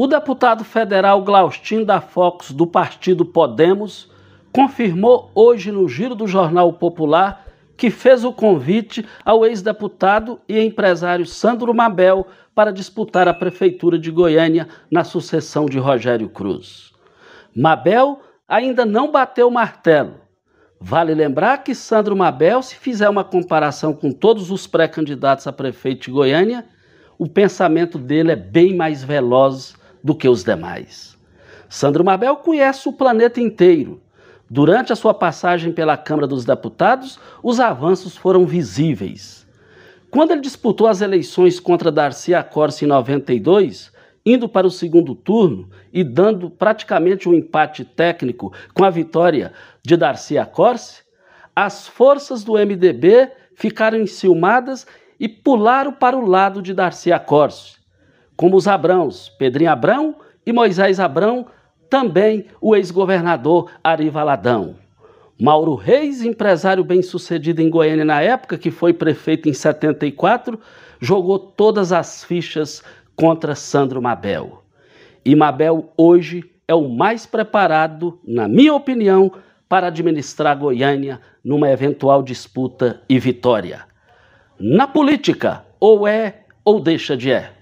O deputado federal Glaustin da Fox, do partido Podemos, confirmou hoje no giro do Jornal Popular que fez o convite ao ex-deputado e empresário Sandro Mabel para disputar a prefeitura de Goiânia na sucessão de Rogério Cruz. Mabel ainda não bateu o martelo. Vale lembrar que Sandro Mabel, se fizer uma comparação com todos os pré-candidatos a prefeito de Goiânia, o pensamento dele é bem mais veloz do que os demais. Sandro Mabel conhece o planeta inteiro. Durante a sua passagem pela Câmara dos Deputados, os avanços foram visíveis. Quando ele disputou as eleições contra Darcy Acorce em 92, indo para o segundo turno e dando praticamente um empate técnico com a vitória de Darcy Acorce, as forças do MDB ficaram enciumadas e pularam para o lado de Darcy Acorce como os Abrãos, Pedrinho Abrão e Moisés Abrão, também o ex-governador Ari Valadão. Mauro Reis, empresário bem-sucedido em Goiânia na época, que foi prefeito em 74, jogou todas as fichas contra Sandro Mabel. E Mabel hoje é o mais preparado, na minha opinião, para administrar Goiânia numa eventual disputa e vitória. Na política, ou é ou deixa de é.